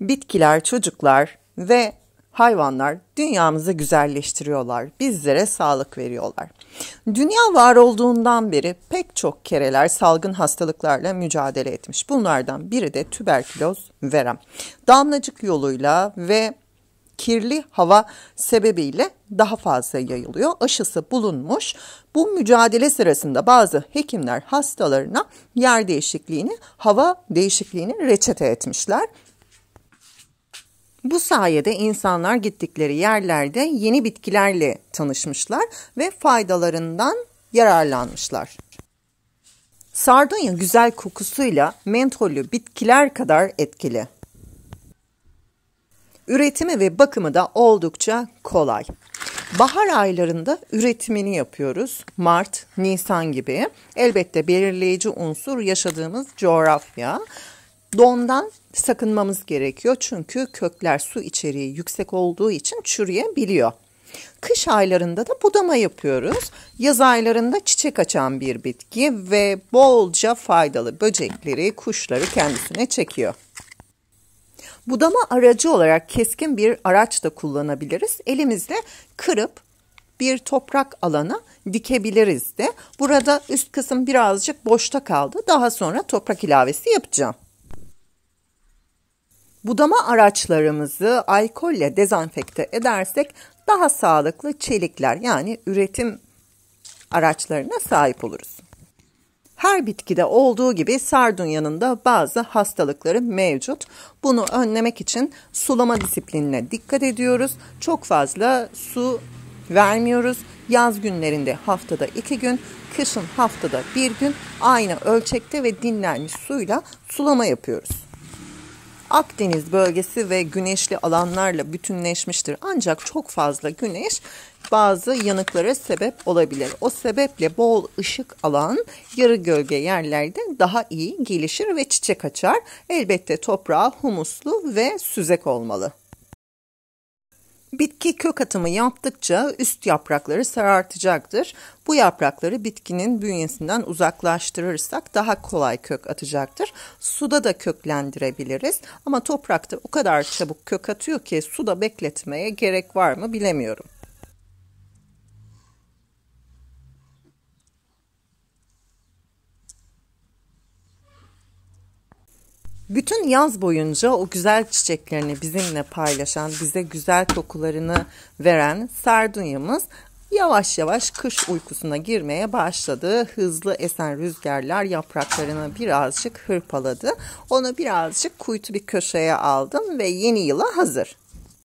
bitkiler, çocuklar ve hayvanlar dünyamızı güzelleştiriyorlar, bizlere sağlık veriyorlar. Dünya var olduğundan beri pek çok kereler salgın hastalıklarla mücadele etmiş. Bunlardan biri de tüberküloz verem. Damlacık yoluyla ve kirli hava sebebiyle daha fazla yayılıyor. Aşısı bulunmuş. Bu mücadele sırasında bazı hekimler hastalarına yer değişikliğini, hava değişikliğini reçete etmişler bu sayede insanlar gittikleri yerlerde yeni bitkilerle tanışmışlar ve faydalarından yararlanmışlar. Sardunya güzel kokusuyla mentollü bitkiler kadar etkili. Üretimi ve bakımı da oldukça kolay. Bahar aylarında üretimini yapıyoruz. Mart, Nisan gibi. Elbette belirleyici unsur yaşadığımız coğrafya. Dondan sakınmamız gerekiyor çünkü kökler su içeriği yüksek olduğu için çürüyebiliyor. Kış aylarında da budama yapıyoruz. Yaz aylarında çiçek açan bir bitki ve bolca faydalı böcekleri, kuşları kendisine çekiyor. Budama aracı olarak keskin bir araç da kullanabiliriz. Elimizle kırıp bir toprak alana dikebiliriz de. Burada üst kısım birazcık boşta kaldı. Daha sonra toprak ilavesi yapacağım budama araçlarımızı alkolle dezenfekte edersek daha sağlıklı çelikler yani üretim araçlarına sahip oluruz. Her bitkide olduğu gibi sardunyanın da bazı hastalıkları mevcut. Bunu önlemek için sulama disiplinine dikkat ediyoruz. Çok fazla su vermiyoruz. Yaz günlerinde haftada iki gün, kışın haftada bir gün aynı ölçekte ve dinlenmiş suyla sulama yapıyoruz. Akdeniz bölgesi ve güneşli alanlarla bütünleşmiştir. Ancak çok fazla güneş bazı yanıklara sebep olabilir. O sebeple bol ışık alan yarı gölge yerlerde daha iyi gelişir ve çiçek açar. Elbette toprağı humuslu ve süzek olmalı. Bitki kök atımı yaptıkça üst yaprakları sarartacaktır. Bu yaprakları bitkinin bünyesinden uzaklaştırırsak daha kolay kök atacaktır. Suda da köklendirebiliriz ama toprakta o kadar çabuk kök atıyor ki suda bekletmeye gerek var mı bilemiyorum. Bütün yaz boyunca o güzel çiçeklerini bizimle paylaşan, bize güzel kokularını veren sardunyamız yavaş yavaş kış uykusuna girmeye başladı. Hızlı esen rüzgarlar yapraklarını birazcık hırpaladı. Onu birazcık kuytu bir köşeye aldım ve yeni yıla hazır.